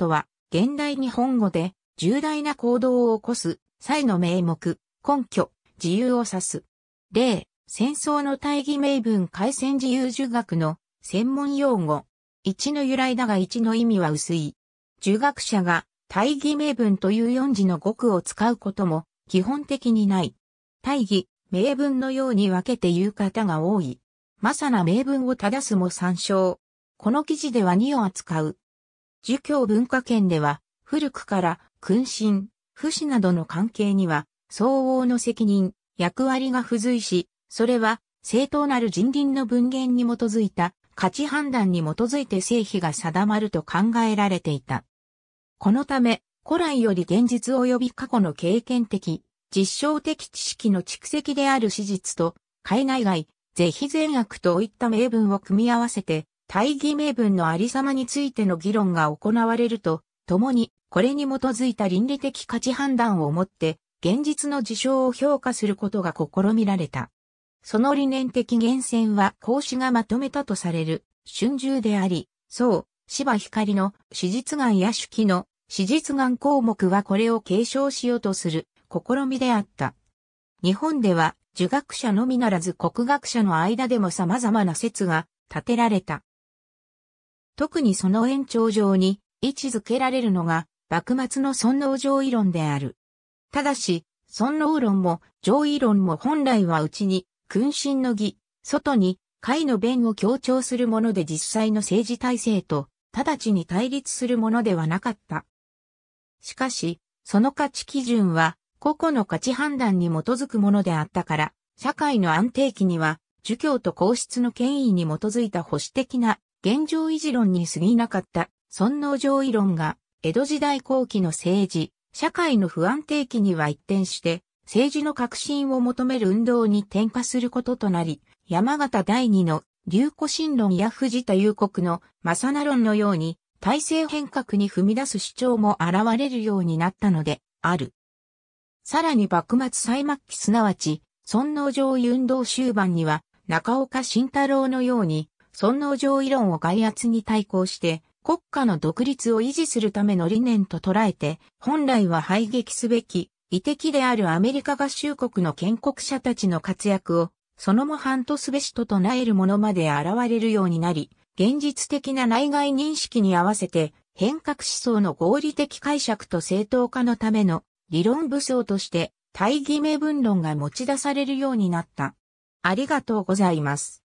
とは、現代日本語で、重大な行動を起こす、際の名目、根拠、自由を指す。例、戦争の大義名分改戦自由儒学の専門用語。一の由来だが一の意味は薄い。儒学者が大義名分という四字の語句を使うことも基本的にない。大義、名分のように分けて言う方が多い。まさな名分を正すも参照。この記事では2を扱う。儒教文化圏では、古くから君臣、不死などの関係には、相応の責任、役割が付随し、それは正当なる人倫の文言に基づいた価値判断に基づいて正否が定まると考えられていた。このため、古来より現実及び過去の経験的、実証的知識の蓄積である史実と、海外外、是非善悪といった名分を組み合わせて、大義名分のありさまについての議論が行われると、ともに、これに基づいた倫理的価値判断をもって、現実の事象を評価することが試みられた。その理念的源泉は孔子がまとめたとされる、春秋であり、そう、芝光の史実眼や手記の史実眼項目はこれを継承しようとする試みであった。日本では、儒学者のみならず国学者の間でも様々な説が立てられた。特にその延長上に位置づけられるのが、幕末の尊王攘夷論である。ただし、尊王論も上位論も本来は内に、君臣の義、外に、会の弁を強調するもので実際の政治体制と、直ちに対立するものではなかった。しかし、その価値基準は、個々の価値判断に基づくものであったから、社会の安定期には、儒教と皇室の権威に基づいた保守的な現状維持論に過ぎなかった尊皇攘夷論が江戸時代後期の政治、社会の不安定期には一転して政治の革新を求める運動に転化することとなり、山形第二の流行新論や藤田雄国の正名論のように体制変革に踏み出す主張も現れるようになったのである。さらに幕末最末期すなわち、尊皇攘夷運動終盤には中岡慎太郎のように尊王攘夷論を外圧に対抗して、国家の独立を維持するための理念と捉えて、本来は排撃すべき、遺敵であるアメリカ合衆国の建国者たちの活躍を、そのも半とすべしと唱えるものまで現れるようになり、現実的な内外認識に合わせて、変革思想の合理的解釈と正当化のための理論武装として、大義名分論が持ち出されるようになった。ありがとうございます。